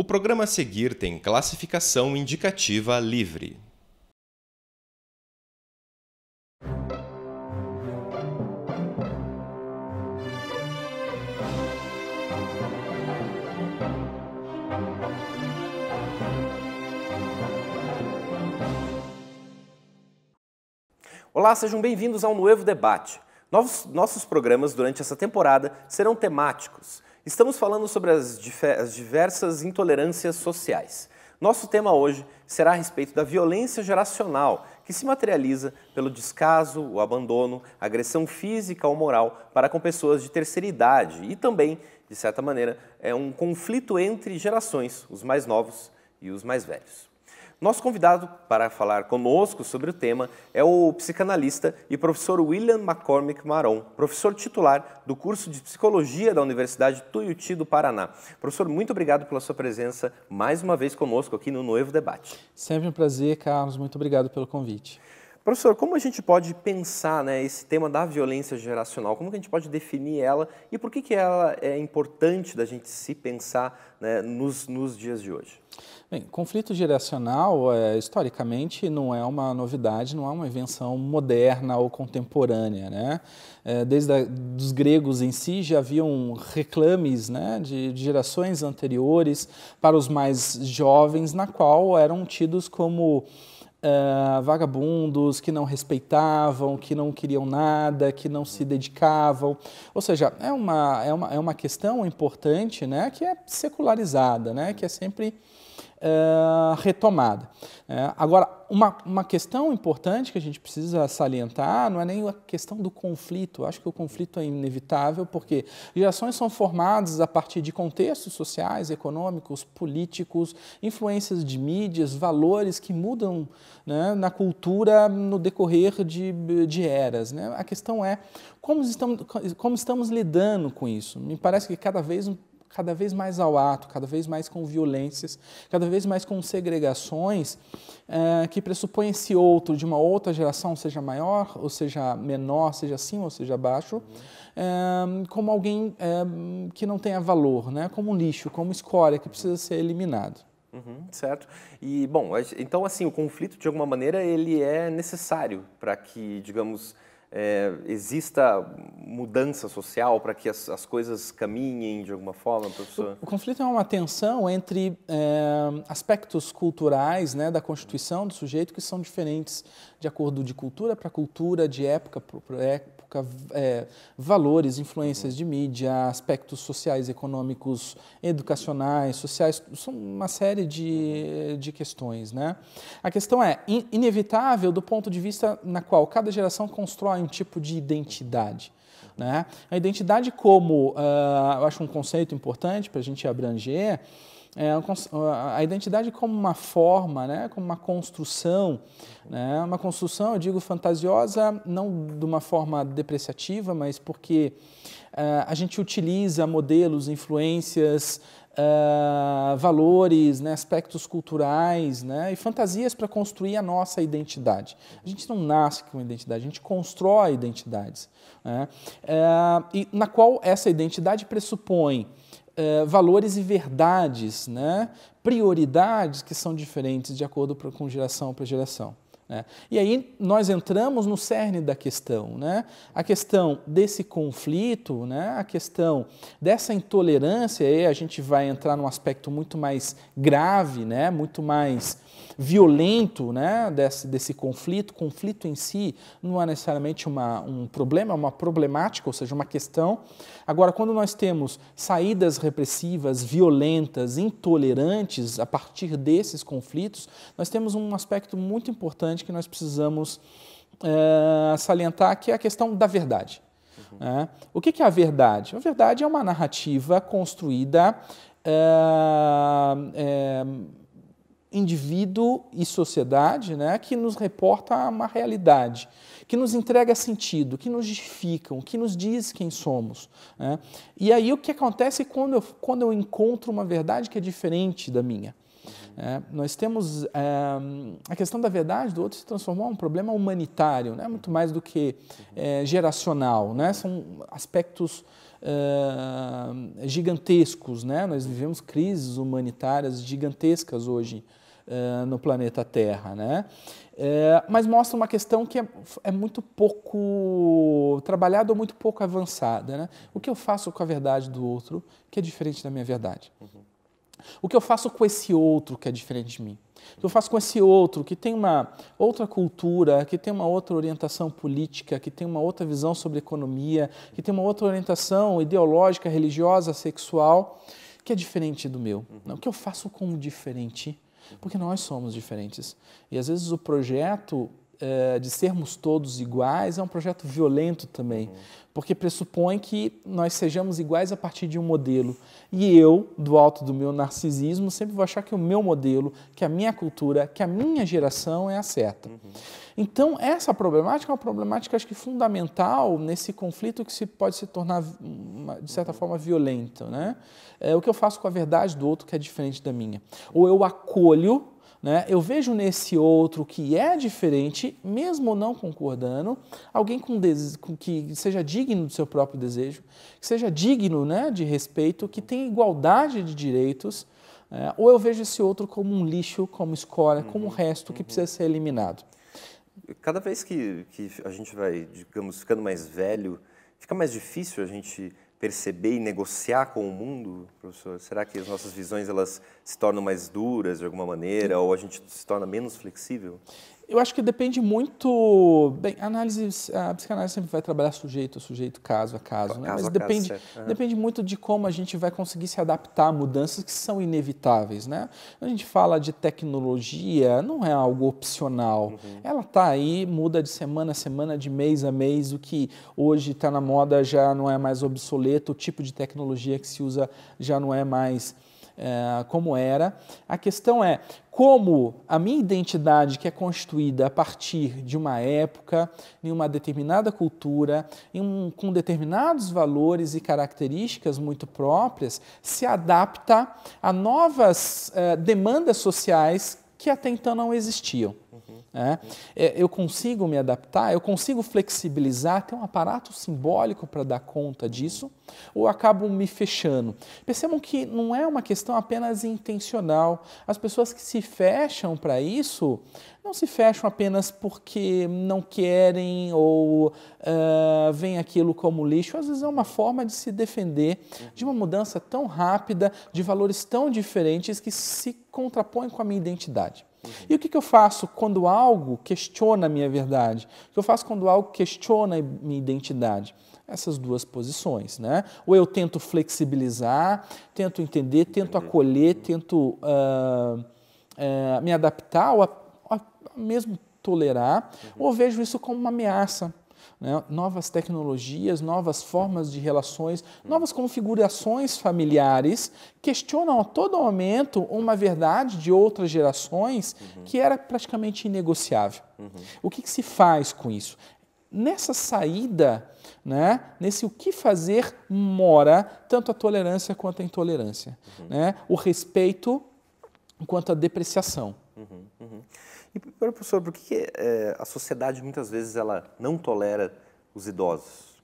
O programa a seguir tem classificação indicativa livre. Olá, sejam bem-vindos ao Novo Debate. Novos, nossos programas durante essa temporada serão temáticos Estamos falando sobre as, as diversas intolerâncias sociais. Nosso tema hoje será a respeito da violência geracional, que se materializa pelo descaso, o abandono, agressão física ou moral para com pessoas de terceira idade e também, de certa maneira, é um conflito entre gerações, os mais novos e os mais velhos. Nosso convidado para falar conosco sobre o tema é o psicanalista e professor William McCormick Maron, professor titular do curso de Psicologia da Universidade Tuiuti do Paraná. Professor, muito obrigado pela sua presença mais uma vez conosco aqui no Noivo Debate. Sempre um prazer, Carlos. Muito obrigado pelo convite. Professor, como a gente pode pensar né, esse tema da violência geracional? Como que a gente pode definir ela e por que, que ela é importante da gente se pensar né, nos, nos dias de hoje? Bem, conflito geracional, é, historicamente, não é uma novidade, não é uma invenção moderna ou contemporânea. Né? É, desde os dos gregos em si já haviam reclames né, de, de, gerações anteriores para os mais jovens, na qual eram tidos como uh, vagabundos, que não respeitavam, que não queriam nada, que não se dedicavam. Ou seja, é uma, é uma, é uma questão importante né, que é secularizada, né, que é sempre é, retomada. É, agora, uma, uma questão importante que a gente precisa salientar não é nem a questão do conflito. Acho que o conflito é inevitável, porque gerações são formadas a partir de contextos sociais, econômicos, políticos, influências de mídias, valores que mudam né, na cultura no decorrer de, de eras. Né? A questão é como estamos, como estamos lidando com isso. Me parece que cada vez cada vez mais ao ato, cada vez mais com violências, cada vez mais com segregações é, que pressupõem esse outro de uma outra geração, seja maior ou seja menor, seja acima ou seja abaixo, é, como alguém é, que não tenha valor, né? como um lixo, como escória que precisa ser eliminado. Uhum, certo. E, bom, então, assim, o conflito, de alguma maneira, ele é necessário para que, digamos, é, exista mudança social para que as, as, coisas caminhem de alguma forma, professor? O, o conflito é uma tensão entre é, aspectos culturais né, da constituição do sujeito que são diferentes de acordo de cultura para cultura, de época para época, é, valores, influências de mídia, aspectos sociais, econômicos, educacionais, sociais, são uma série de, de questões. Né? A questão é in, inevitável do ponto de vista na qual cada geração constrói um tipo de identidade. Né? A identidade como, uh, eu acho um conceito importante para a gente abranger, é, ah, a identidade como uma forma, né, como uma construção, né, uma construção, eu digo, fantasiosa, não de uma forma depreciativa, mas porque uh, a gente utiliza modelos, influências, uh, valores, né, aspectos culturais né, e fantasias para construir a nossa identidade. A gente não nasce com identidade, a gente constrói identidades, né, uh, e na qual essa identidade pressupõe eh, valores e verdades, né, prioridades que são diferentes de acordo com geração para geração. Né? E aí nós entramos no cerne da questão, né? a questão desse conflito, né? a questão dessa intolerância, aí a gente vai entrar num aspecto muito mais grave, né? muito mais violento né, desse, desse conflito. Conflito em si não é necessariamente uma, um problema, é uma problemática, ou seja, uma questão. Agora, quando nós temos saídas repressivas, violentas, intolerantes a partir desses conflitos, nós temos um aspecto muito importante que nós precisamos é, salientar, que é a questão da verdade. É. O que é a verdade? A verdade é uma narrativa construída é, indivíduo e sociedade, né, que nos reporta uma realidade, que nos entrega sentido, que nos justificam, que nos diz quem somos. Né? E aí o que acontece quando eu, quando eu encontro uma verdade que é diferente da minha? É, nós temos é, a questão da verdade do outro se transformou em um problema humanitário, né? muito mais do que é, geracional. Né? São aspectos eh, gigantescos. Né? Nós vivemos crises humanitárias gigantescas hoje eh, no planeta Terra, né? É, mas mostra uma questão que é, é, muito pouco trabalhada ou muito pouco avançada. Né? O que eu faço com a verdade do outro que é diferente da minha verdade? Uhum. O que eu faço com esse outro que é diferente de mim? O que eu faço com esse outro que tem uma outra cultura, que tem uma outra orientação política, que tem uma outra visão sobre economia, que tem uma outra orientação ideológica, religiosa, sexual, que é diferente do meu? Uhum. O que eu faço com o diferente? Porque nós somos diferentes. E às vezes o projeto é, de sermos todos iguais é um projeto violento também, uhum. porque pressupõe que nós sejamos iguais a partir de um modelo. E eu, do alto do meu narcisismo, sempre vou achar que o meu modelo, que a minha cultura, que a minha geração é a certa. Uhum. Então, essa problemática é uma problemática, acho que, fundamental nesse conflito que se pode se tornar, hum, de certa uhum. forma, violento. Né? É, o que eu faço com a verdade do outro que é diferente da minha? Ou eu acolho né? Eu vejo nesse outro que é diferente, mesmo não concordando, alguém com, com que seja digno do seu próprio desejo, que seja digno né, de respeito, que tenha igualdade de direitos, né? ou eu vejo esse outro como um lixo, como escória, uhum, como resto que uhum. precisa ser eliminado. Cada vez que, que a gente vai, digamos, ficando mais velho, fica mais difícil a gente perceber e negociar com o mundo, professor? Será que as nossas visões elas se tornam mais duras de alguma maneira ou a gente se torna menos flexível? Eu acho que depende muito. Bem, a análise, a psicanálise sempre vai trabalhar sujeito a sujeito, caso a caso, né? caso Mas depende, caso, é. depende muito de como a gente vai conseguir se adaptar a mudanças que são inevitáveis, né? Quando a gente fala de tecnologia, não é algo opcional. Uhum. Ela está aí, muda de semana a semana, de mês a mês. O que hoje está na moda já não é mais obsoleto, o tipo de tecnologia que se usa já não é mais é, como era. A questão é como a minha identidade, que é constituída a partir de uma época, em uma determinada cultura, um, com determinados valores e características muito próprias, se adapta a novas é, demandas sociais que até então não existiam. Né? É, eu consigo me adaptar, eu consigo flexibilizar, ter um aparato simbólico para dar conta disso, ou acabo me fechando? Percebam que não é uma questão apenas intencional. As pessoas que se fecham para isso não se fecham apenas porque não querem ou uh, aquilo como lixo. Às vezes é uma forma de se defender de uma mudança tão rápida, de valores tão diferentes que se contrapõem com a minha identidade. Uhum. E o que, que, eu faço quando algo questiona a minha verdade? O que eu faço quando algo questiona a minha identidade? Essas duas posições, né? Ou eu tento flexibilizar, tento entender, tento acolher, tento uh, uh, me adaptar ou a, a, mesmo tolerar, uhum. ou vejo isso como uma ameaça né? novas tecnologias, novas formas de relações, novas configurações familiares questionam a todo momento uma verdade de outras gerações uhum. que era praticamente inegociável. Uhum. O que, que se faz com isso? Nessa saída, né, nesse o que fazer, mora tanto a tolerância quanto a intolerância, uhum. né? o respeito quanto a depreciação. Agora, professor, por que é, a sociedade muitas vezes ela não tolera os idosos?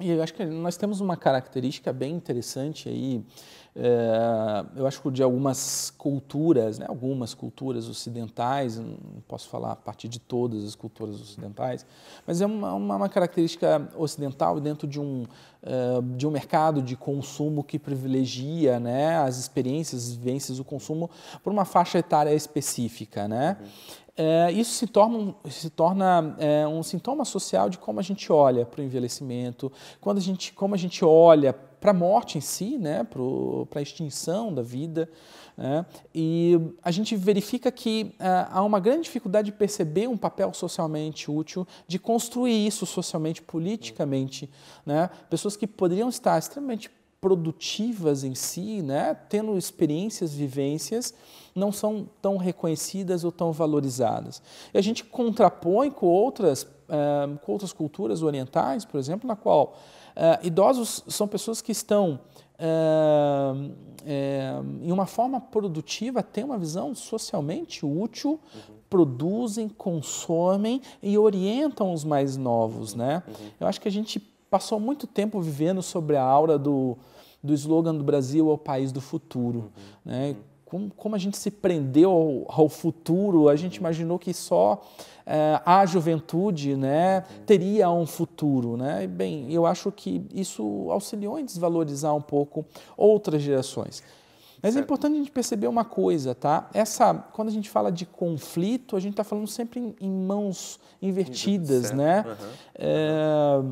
E eu acho que nós temos uma característica bem interessante aí é, eu acho que de algumas culturas, né, algumas culturas ocidentais, não posso falar a partir de todas as culturas ocidentais, mas é uma, uma característica ocidental dentro de um, é, de um mercado de consumo que privilegia né, as experiências, as vivências, o consumo por uma faixa etária específica. Né? Uhum. É, isso se torna, se torna é, um sintoma social de como a gente olha para o envelhecimento, quando a gente, como a gente olha para a morte em si, né, para a extinção da vida. Né? E a gente verifica que eh, há uma grande dificuldade de perceber um papel socialmente útil, de construir isso socialmente, politicamente. Né? Pessoas que poderiam estar extremamente produtivas em si, né, tendo experiências, vivências, não são tão reconhecidas ou tão valorizadas. E a gente contrapõe com outras Ehm, com outras culturas orientais, por exemplo, na qual uh, idosos são pessoas que estão uh, em uma forma produtiva, têm uma visão socialmente útil, uhum. produzem, consomem e orientam os mais novos, uhum. né? Uhum. Eu acho que a gente passou muito tempo vivendo sobre a aura do, do slogan do Brasil é o país do futuro, uhum. né? Uhum como, como a gente se prendeu ao, ao, futuro, a gente imaginou que só é, a juventude né, teria um futuro. Né? E, bem, eu acho que isso auxiliou em desvalorizar um pouco outras gerações. Mas é importante a gente perceber uma coisa, tá? Essa, quando a gente fala de conflito, a gente está falando sempre em, em mãos invertidas, certo. né? Uhum. É,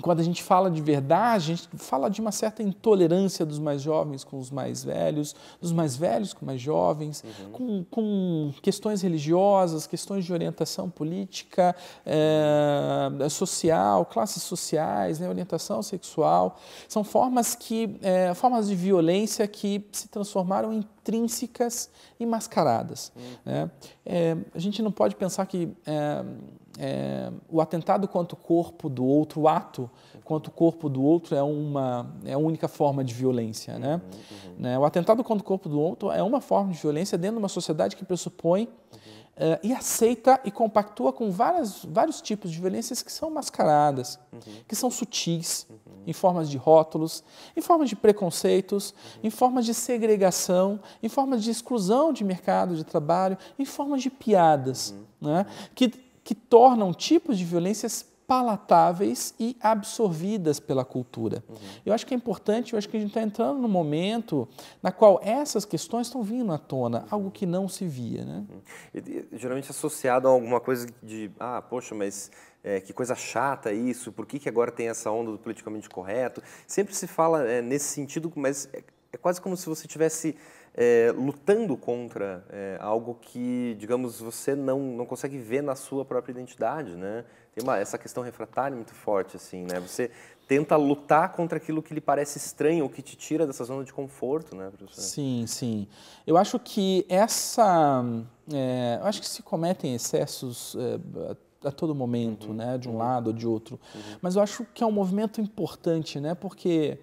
quando a gente fala de verdade, a gente fala de uma certa intolerância dos mais jovens com os mais velhos, dos mais velhos com mais jovens, uhum. com, com, questões religiosas, questões de orientação política, é, social, classes sociais, né, orientação sexual. São formas, que, é, formas de violência que se transformaram em intrínsecas e mascaradas. Uhum. Né? É, a gente não pode pensar que é, o atentado contra o corpo do outro, o ato contra o corpo do outro é uma é a única forma de violência, né? Uhum, uhum. né? O atentado contra o corpo do outro é uma forma de violência dentro de uma sociedade que pressupõe uhum. É, e aceita e compactua com várias, vários tipos de violências que são mascaradas, uhum. que são sutis, uhum. em formas de rótulos, em formas de preconceitos, uhum. em formas de segregação, em formas de exclusão de mercado de trabalho, em formas de piadas, né? Que que tornam tipos de violências palatáveis e absorvidas pela cultura. Uhum. Eu acho que é importante, eu acho que a gente está entrando num momento na qual essas questões estão vindo à tona, uhum. algo que não se via. Né? Uhum. E, geralmente associado a alguma coisa de, ah, poxa, mas é, que coisa chata isso, por que, que agora tem essa onda do politicamente correto? Sempre se fala é, nesse sentido, mas é, é quase como se você tivesse é, lutando contra é, algo que, digamos, você não, não consegue ver na sua própria identidade, né? Tem uma, essa questão refratária muito forte, assim, né? Você tenta lutar contra aquilo que lhe parece estranho ou que te tira dessa zona de conforto, né, professor? Sim, sim. Eu acho que essa... É, eu acho que se cometem excessos é, a todo momento, uhum, né, de um uhum. lado ou de outro. Uhum. Mas eu acho que é um movimento importante, né, porque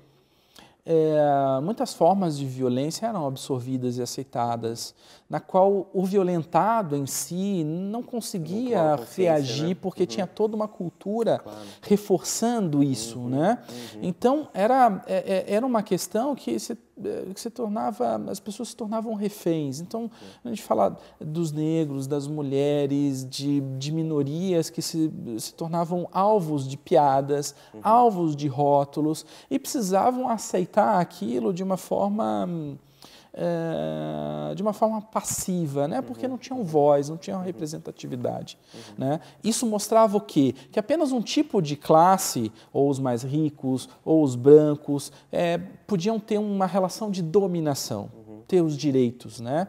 é, muitas formas de violência eram absorvidas e aceitadas, na qual o violentado em si não conseguia reagir né? porque uhum. tinha toda uma cultura claro. reforçando isso, uhum. né? Uhum. Então era, é, é, era uma questão que se eh, que se tornava, as pessoas se tornavam reféns. Então, a gente fala dos negros, das mulheres, de, de minorias que se, se tornavam alvos de piadas, uhum. alvos de rótulos e precisavam aceitar aquilo de uma forma hum, é, de uma forma passiva, né? porque uhum. não tinham voz, não tinham uhum. representatividade. Uhum. Né? Isso mostrava o quê? Que apenas um tipo de classe, ou os mais ricos, ou os brancos, é, podiam ter uma relação de dominação, ter os direitos. Né?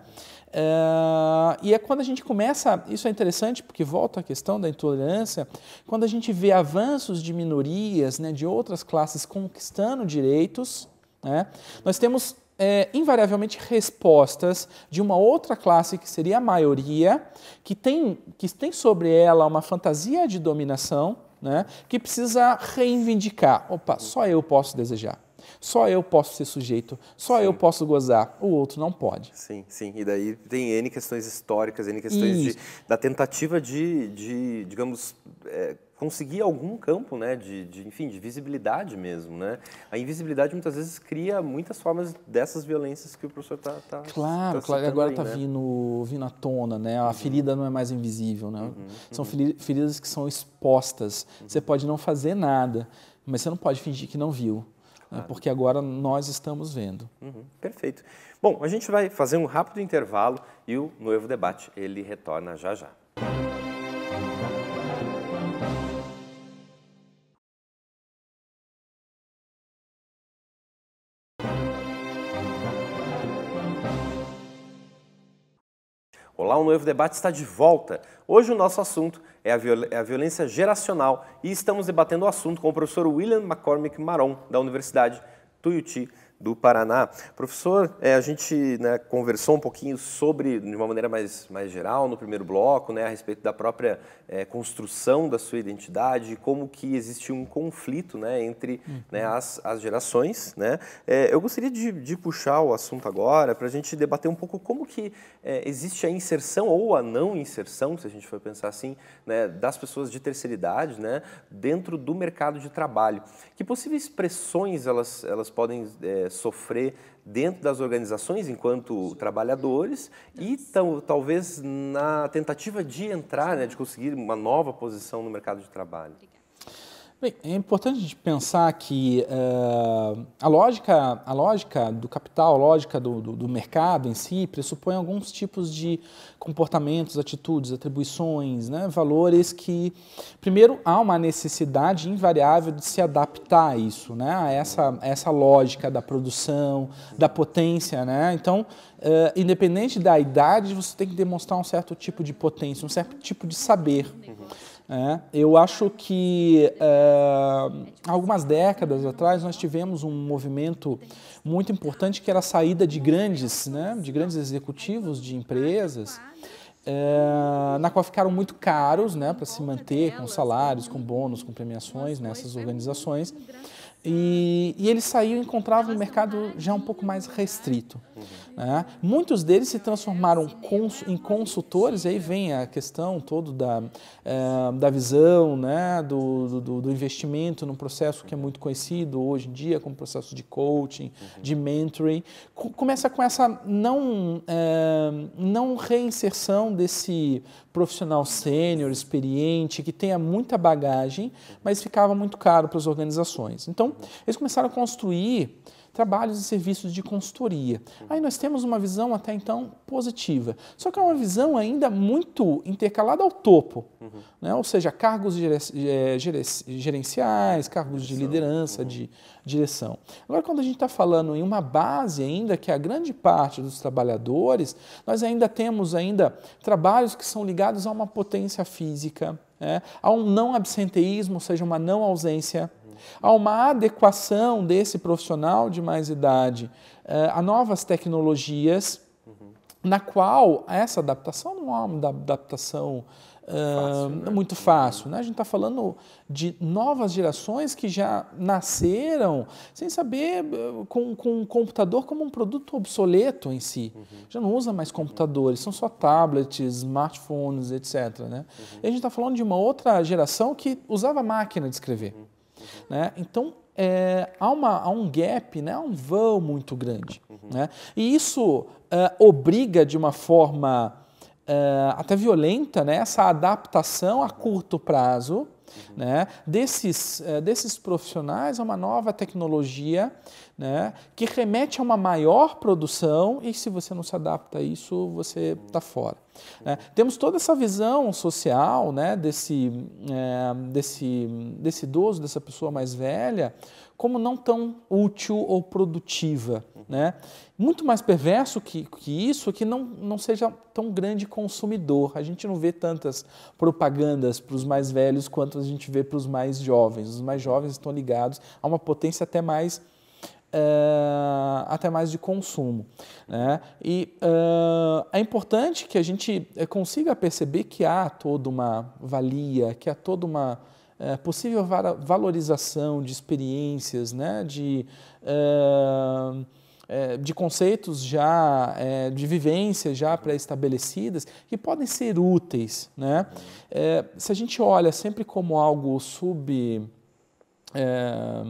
Uh, e é quando a gente começa, isso é interessante porque volta à questão da intolerância, quando a gente vê avanços de minorias, né, de outras classes conquistando direitos, né, nós temos é, invariavelmente respostas de uma outra classe que seria a maioria, que tem, que tem sobre ela uma fantasia de dominação, né, que precisa reivindicar. Opa, só eu posso desejar. Só eu posso ser sujeito, só sim. eu posso gozar, o outro não pode. Sim, sim. E daí tem N questões históricas, N questões de, da tentativa de, de digamos, é, conseguir algum campo, né, de, de, enfim, de visibilidade mesmo, né? A invisibilidade muitas vezes cria muitas formas dessas violências que o professor está tá, Claro, tá claro, agora está né? vindo, vindo à tona, né? A uhum. ferida não é mais invisível, né? Uhum, são uhum. feridas que são expostas. Uhum. Você pode não fazer nada, mas você não pode fingir que não viu. Né? Claro. Porque agora nós estamos vendo. Uhum, perfeito. Bom, a gente vai fazer um rápido intervalo e o novo Debate, ele retorna já já. Olá, o um Noivo Debate está de volta. Hoje o nosso assunto é a, viol é a violência geracional e estamos debatendo o assunto com o professor William McCormick Maron, da Universidade Tuiuti, do Paraná. Professor, é, a gente né, conversou um pouquinho sobre, de uma maneira mais, mais geral, no primeiro bloco, né, a respeito da própria é, construção da sua identidade, como que existe um conflito né, entre né, uhum. né, as, as gerações. Né? É, eu gostaria de, de, puxar o assunto agora para a gente debater um pouco como que é, existe a inserção ou a não inserção, se a gente for pensar assim, né, das pessoas de terceira idade né, dentro do mercado de trabalho. Que possíveis pressões elas, elas podem é, é, sofrer dentro das organizações enquanto trabalhadores e talvez na tentativa de entrar, né, de conseguir uma nova posição no mercado de trabalho. Bem, é importante a gente pensar que uh, a, lógica, a lógica do capital, a lógica do, do, do, mercado em si, pressupõe alguns tipos de comportamentos, atitudes, atribuições, né, valores que, primeiro, há uma necessidade invariável de se adaptar a isso, né, a essa, a essa lógica da produção, da potência. Né? Então, uh, independente da idade, você tem que demonstrar um certo tipo de potência, um certo tipo de saber. Uhum. É, eu acho que é, algumas décadas atrás nós tivemos um movimento muito importante que era a saída de grandes, né, de grandes executivos de empresas, é, na qual ficaram muito caros né, para se manter com salários, com bônus, com premiações nessas organizações. E, e saiu saíam e encontrava um mercado já um pouco mais restrito. Né? Muitos deles se transformaram cons, em consultores, e aí vem a questão toda da, é, da visão, né? do, do, do investimento num processo que é muito conhecido hoje em dia, como processo de coaching, de mentoring. Começa com essa não, é, não reinserção desse profissional sênior, experiente, que tenha muita bagagem, mas ficava muito caro para as organizações. Então, então, eles começaram a construir trabalhos e serviços de consultoria. Aí nós temos uma visão até então positiva, só que é uma visão ainda muito intercalada ao topo, uhum. né? ou seja, cargos eh, gerenciais, cargos de liderança, uhum. de direção. Agora, quando a gente está falando em uma base ainda, que é a grande parte dos trabalhadores, nós ainda temos ainda trabalhos que são ligados a uma potência física, né? a um não absenteísmo, ou seja, uma não ausência Há uma adequação desse profissional de mais idade eh, a novas tecnologias, uhum. na qual essa adaptação não é uma adaptação fácil, né? muito uhum. fácil. Né? A gente está falando de novas gerações que já nasceram sem saber com, com um computador como um produto obsoleto em si. Uhum. Já não usa mais uhum. computadores, são só tablets, smartphones, etc. Né? Uhum. E a gente está falando de uma outra geração que usava máquina de escrever. Uhum. Uhum. Né? Então, é, há, uma, há um gap, né? há um vão muito grande. Uhum. Né? E isso é, obriga de uma forma é, até violenta né? essa adaptação a curto prazo Uhum. Né? Desses, eh, desses profissionais, é uma nova tecnologia né? que remete a uma maior produção e se você não se adapta a isso, você está fora. Né? Uhum. Temos toda essa visão social né? desse, é, desse, desse idoso, dessa pessoa mais velha, como não tão útil ou produtiva. Né? Muito mais perverso que, que isso é que não, não seja tão grande consumidor. A gente não vê tantas propagandas para os mais velhos quanto a gente vê para os mais jovens. Os mais jovens estão ligados a uma potência até mais Uh, até mais de consumo. Né? E uh, é importante que a gente eh, consiga perceber que há toda uma valia, que há toda uma é, possível valorização de experiências, né, de, é, é, de conceitos já, é, de vivências já pré-estabelecidas que podem ser úteis. Né? É, se a gente olha sempre como algo sub. É,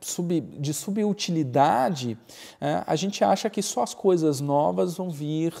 sub, de subutilidade, é, a gente acha que só as coisas novas vão vir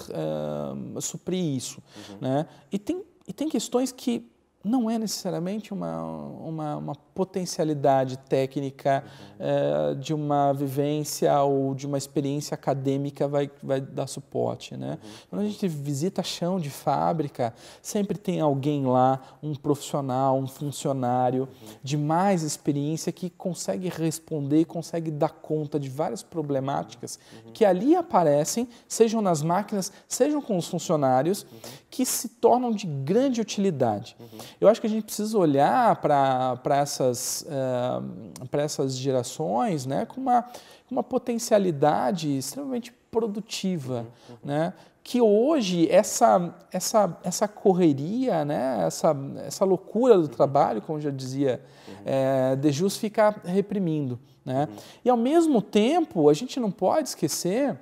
é, suprir isso. Uhum. Né? E, tem, e tem questões que não é necessariamente uma, uma, uma potencialidade técnica é, de uma vivência ou de uma experiência acadêmica vai, vai dar suporte, né? Uhum. Quando a gente visita chão de fábrica, sempre tem alguém lá, um profissional, um funcionário uhum. de mais experiência que consegue responder, consegue dar conta de várias problemáticas uhum. que ali aparecem, sejam nas máquinas, sejam com os funcionários, uhum. que se tornam de grande utilidade. Uhum. Eu acho que a gente precisa olhar para essas, uh, essas gerações né, com uma, uma potencialidade extremamente produtiva, uhum. né? que hoje essa, essa, essa correria, né? essa, essa loucura do trabalho, como já dizia uhum. Eh, é, Dejus, fica reprimindo. Né? Uhum. E ao mesmo tempo, a gente não pode esquecer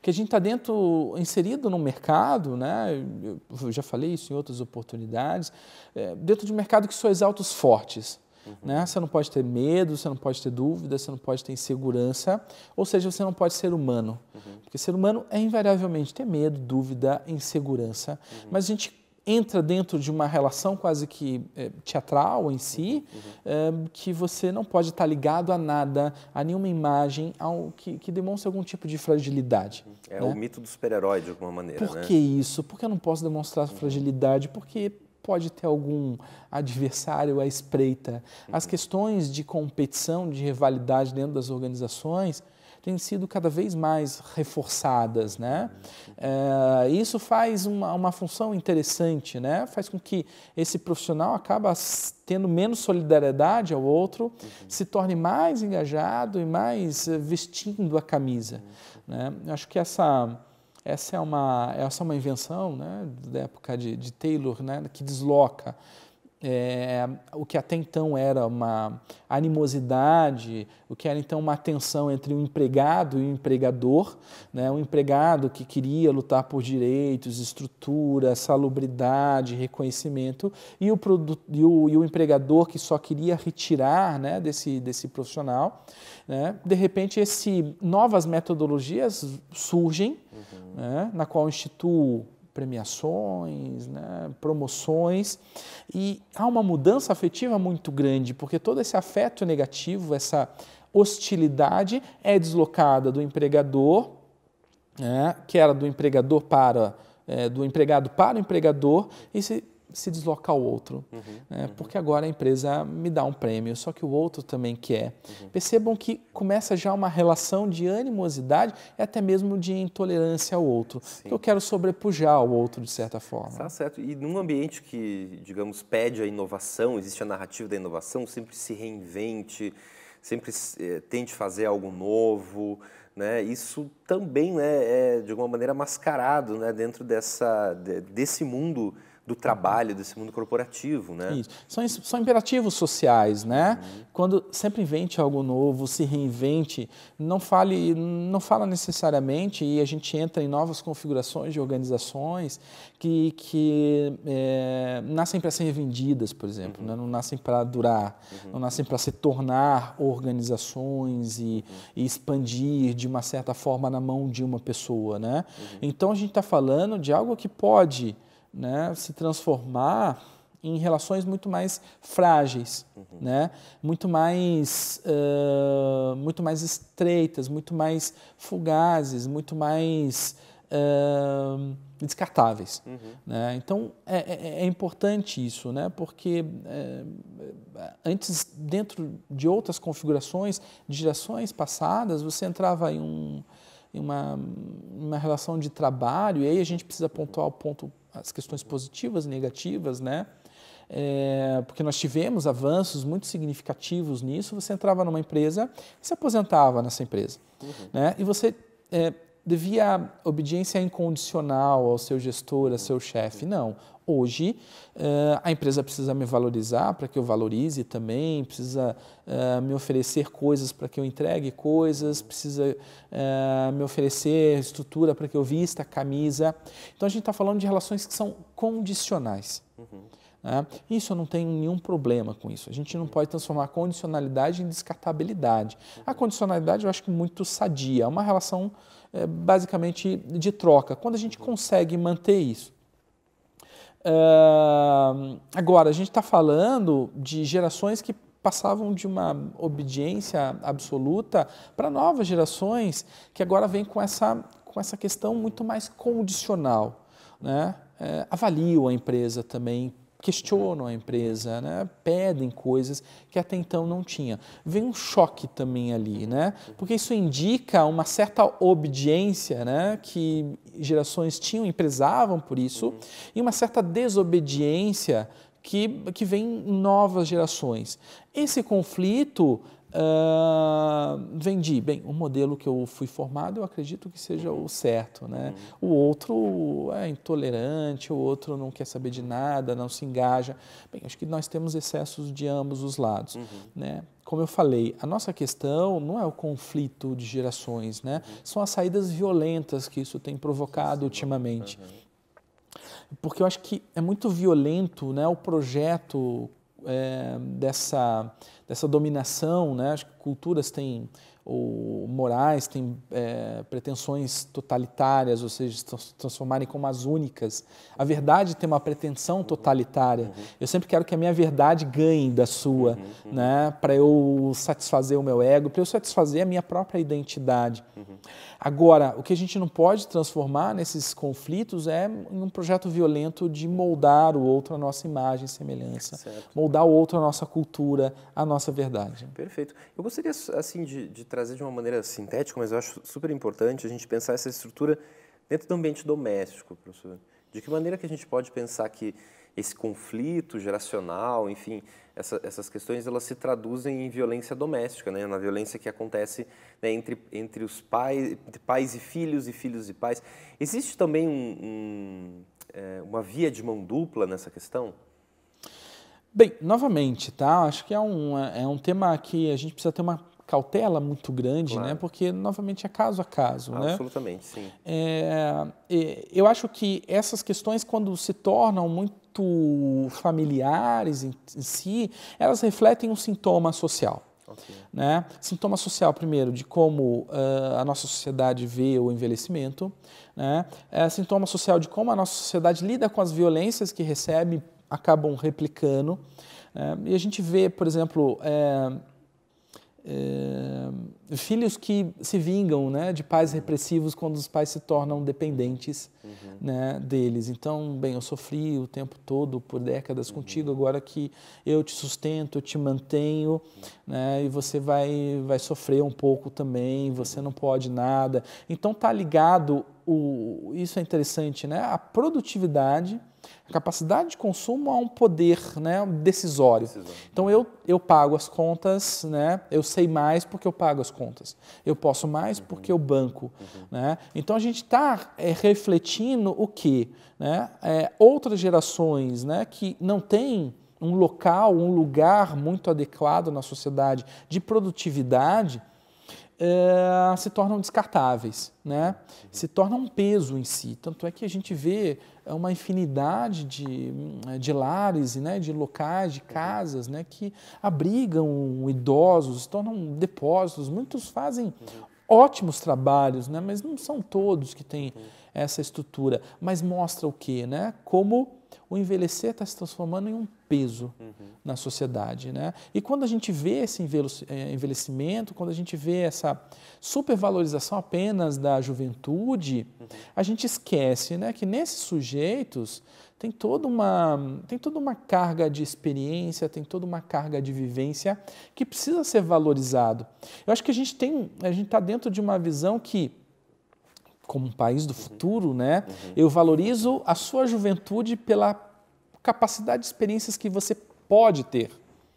que a gente está dentro, inserido no mercado, né? eu já falei isso em outras oportunidades, é, dentro de um mercado que só exalta os fortes. Uhum. Né? Você não pode ter medo, você não pode ter dúvida, você não pode ter insegurança, ou seja, você não pode ser humano. Uhum. Porque ser humano é invariavelmente ter medo, dúvida, insegurança. Uhum. Mas a gente entra dentro de uma relação quase que é, teatral em si, uhum. é, que você não pode estar ligado a nada, a nenhuma imagem ao que, que demonstra algum tipo de fragilidade. É né? o mito do super-herói, de alguma maneira. Por né? que isso? Por que eu não posso demonstrar uhum. fragilidade? Porque pode ter algum adversário à espreita. Uhum. As questões de competição, de rivalidade dentro das organizações têm sido cada vez mais reforçadas. Né? É, isso faz uma, uma função interessante, né? faz com que esse profissional acaba tendo menos solidariedade ao outro, uhum. se torne mais engajado e mais eh, vestindo a camisa. Uhum. Né? Acho que essa, essa, é uma, essa é uma invenção né, da época de, de Taylor, né, que desloca é, o que até então era uma animosidade, o que era então uma tensão entre o empregado e o empregador, né? o empregado que queria lutar por direitos, estrutura, salubridade, reconhecimento, e o, e o, e o empregador que só queria retirar né, desse, desse profissional. Né? De repente, esse, novas metodologias surgem, uhum. né? na qual o Instituto premiações, né, promoções. E há uma mudança afetiva muito grande, porque todo esse afeto negativo, essa hostilidade é deslocada do empregador, né, que era do empregador para é, do empregado para o empregador e se se deslocar o outro, uhum, né? uhum. porque agora a empresa me dá um prêmio, só que o outro também quer. Uhum. Percebam que começa já uma relação de animosidade e até mesmo de intolerância ao outro. Eu quero sobrepujar o outro de certa forma. Tá certo. E num ambiente que, digamos, pede a inovação, existe a narrativa da inovação, sempre se reinvente, sempre eh, tente fazer algo novo. Né? Isso também né, é, de alguma maneira, mascarado né, dentro dessa, de, desse mundo do trabalho, desse mundo corporativo, né? Isso. São, são imperativos sociais, né? Uhum. Quando sempre invente algo novo, se reinvente, não fale, não fala necessariamente e a gente entra em novas configurações de organizações que, que é, nascem para ser vendidas, por exemplo, né? uhum. né? não nascem para durar, uhum. não nascem para se tornar organizações e, uhum. e, expandir de uma certa forma na mão de uma pessoa, né? Uhum. Então a gente está falando de algo que pode né, se transformar em relações muito mais frágeis, uhum. né? muito, mais, uh, muito mais estreitas, muito mais fugazes, muito mais uh, descartáveis. Uhum. Né? Então é, é, é, importante isso, né? porque é, antes, dentro de outras configurações, de gerações passadas, você entrava em um, em uma, uma relação de trabalho, e aí a gente precisa pontuar o ponto as questões positivas e negativas, né? É, porque nós tivemos avanços muito significativos nisso. Você entrava numa empresa e se aposentava nessa empresa, uhum. né? E você é, devia obediência incondicional ao seu gestor, ao seu chefe. Não. Hoje, eh, a empresa precisa me valorizar para que eu valorize também, precisa eh, me oferecer coisas para que eu entregue coisas, precisa eh, me oferecer estrutura para que eu vista camisa. Então, a gente está falando de relações que são condicionais. Uhum. Né? Isso eu não tenho nenhum problema com isso. A gente não pode transformar a condicionalidade em descartabilidade. A condicionalidade eu acho que muito sadia, é uma relação é, basicamente de troca. Quando a gente consegue manter isso. Uh, agora, a gente está falando de gerações que passavam de uma obediência absoluta para novas gerações que agora vêm com essa, com essa questão muito mais condicional. Né? É, avalio a empresa também questionam a empresa, né? pedem coisas que até então não tinha. Vem um choque também ali, né? porque isso indica uma certa obediência né? que gerações tinham e prezavam por isso, uhum. e uma certa desobediência que, que vem em novas gerações. Esse conflito Uh, vendi. Bem, o modelo que eu fui formado, eu acredito que seja o certo, né? Uhum. O outro é intolerante, o outro não quer saber de nada, não se engaja. Bem, acho que nós temos excessos de ambos os lados, uhum. né? Como eu falei, a nossa questão não é o conflito de gerações, né? Uhum. São as saídas violentas que isso tem provocado Sim. ultimamente uhum. porque eu acho que é muito violento né, o projeto é, dessa, dessa dominação, né? acho que culturas têm o Moraes tem é, pretensões totalitárias, ou seja, se transformarem como as únicas. A verdade tem uma pretensão totalitária. Uhum. Eu sempre quero que a minha verdade ganhe da sua, uhum. né? para eu satisfazer o meu ego, para eu satisfazer a minha própria identidade. Uhum. Agora, o que a gente não pode transformar nesses conflitos é em um projeto violento de moldar o outro à nossa imagem e semelhança, certo. moldar o outro à nossa cultura, à nossa verdade. Perfeito. Eu gostaria assim de, de trazer de uma maneira sintética, mas eu acho super importante a gente pensar essa estrutura dentro do ambiente doméstico, professor. De que maneira que a gente pode pensar que esse conflito geracional, enfim, essa, essas questões elas se traduzem em violência doméstica, né? na violência que acontece né, entre, entre os pais, pais e filhos e filhos e pais. Existe também um, um, é, uma via de mão dupla nessa questão? Bem, novamente, tá? Acho que é um, é, é um tema que a gente precisa ter uma cautela muito grande, né? claro. né? Porque, novamente, é caso a caso, ah, né? Absolutamente, sim. É, eu acho que essas questões, quando se tornam muito familiares em, em si, elas refletem um sintoma social. Okay. Né? Sintoma social, primeiro, de como uh, a nossa sociedade vê o envelhecimento. Né? É, sintoma social de como a nossa sociedade lida com as violências que recebe, acabam replicando. Né? e a gente vê, por exemplo, é, é, filhos que se vingam né, de pais repressivos quando os pais se tornam dependentes uhum. né, deles. Então, bem, eu sofri o tempo todo, por décadas uhum. contigo, agora que eu te sustento, eu te mantenho, uhum. né, e você vai, vai sofrer um pouco também, você não pode nada. Então, tá ligado, o, isso é interessante, né, a produtividade a capacidade de consumo é um poder né, decisório. Então eu, eu pago as contas, né, eu sei mais porque eu pago as contas. Eu posso mais uhum. porque eu banco. Uhum. Né? Então a gente está é, refletindo o que? Né? É, outras gerações né, que não têm um local, um lugar muito adequado na sociedade de produtividade, é, se tornam descartáveis, né? Uhum. se tornam um peso em si. Tanto é que a gente vê é uma infinidade de, hum, de lares, né, de locais, de casas né, que abrigam idosos, tornam depósitos. Muitos fazem uhum. ótimos trabalhos, né, mas não são todos que têm uhum. essa estrutura. Mas mostra o quê? Né? Como o envelhecer está se transformando em um peso uhum. na sociedade. Né? E quando a gente vê esse é, envelhecimento, quando a gente vê essa supervalorização apenas da juventude, uhum. a gente esquece né, que nesses sujeitos tem toda, uma, tem toda uma carga de experiência, tem toda uma carga de vivência que precisa ser valorizado. Eu acho que a gente tem, a gente está dentro de uma visão que como um país do uhum. futuro, né? Uhum. Eu valorizo a sua juventude pela capacidade de experiências que você pode ter.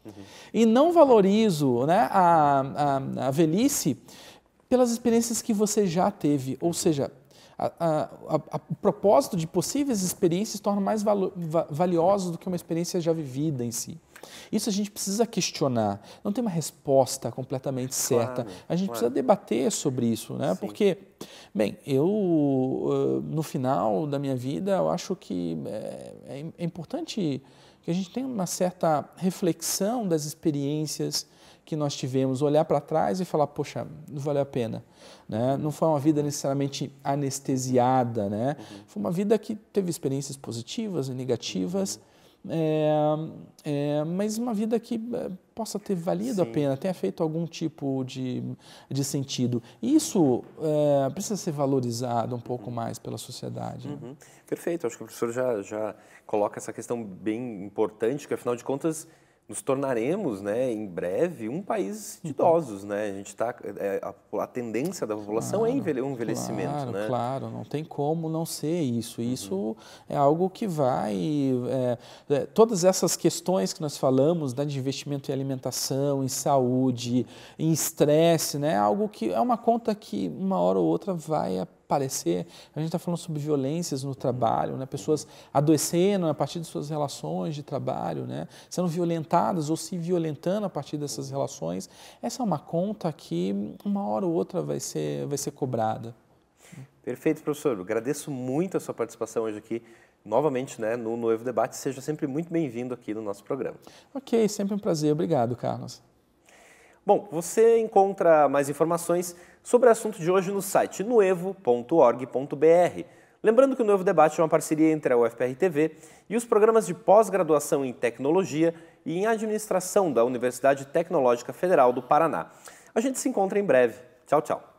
Uhum. E não valorizo né, a, a, a, velhice pelas experiências que você já teve. Ou seja, a, o propósito de possíveis experiências torna mais valo, va, valioso do que uma experiência já vivida em si. Isso a gente precisa questionar. Não tem uma resposta completamente claro, certa. A gente claro. precisa debater sobre isso, né? Sim. Porque, bem, eu eh, no final da minha vida, eu acho que eh, é, é importante que a gente tenha uma certa reflexão das experiências que nós tivemos, olhar para trás e falar, poxa, não valeu a pena. Né? Não foi uma vida necessariamente anestesiada, né? Uhum. Foi uma vida que teve experiências positivas e negativas. Uhum é, é, mas uma vida que é, possa ter valido Sim. a pena, tenha feito algum tipo de, de sentido. Isso é, precisa ser valorizado um pouco mais pela sociedade. Né? Uhum. Perfeito, acho que o professor já, já coloca essa questão bem importante, que afinal de contas nos tornaremos, né, em breve, um país de uhum. idosos, né? A gente está é, a, a, tendência da população é claro, é um envelhecimento, claro, né? Claro, não tem como não ser isso. Uhum. Isso uhum. é algo que vai é, é, todas essas questões que nós falamos, né, de investimento em alimentação, em saúde, em estresse, né? É algo que é uma conta que uma hora ou outra vai aparecer. A gente está falando sobre violências no trabalho, né? pessoas adoecendo a partir de suas relações de trabalho, né? sendo violentadas ou se violentando a partir dessas relações. Essa é uma conta que uma hora ou outra vai ser, vai ser cobrada. Perfeito, professor. Eu agradeço muito a sua participação hoje aqui novamente né, no Noivo Debate. Seja sempre muito bem-vindo aqui no nosso programa. Ok, sempre um prazer. Obrigado, Carlos. Bom, você encontra mais informações sobre o assunto de hoje no site noevo.org.br. Lembrando que o Novo Debate é uma parceria entre a UFPR-TV e os programas de pós-graduação em Tecnologia e em Administração da Universidade Tecnológica Federal do Paraná. A gente se encontra em breve. Tchau, tchau.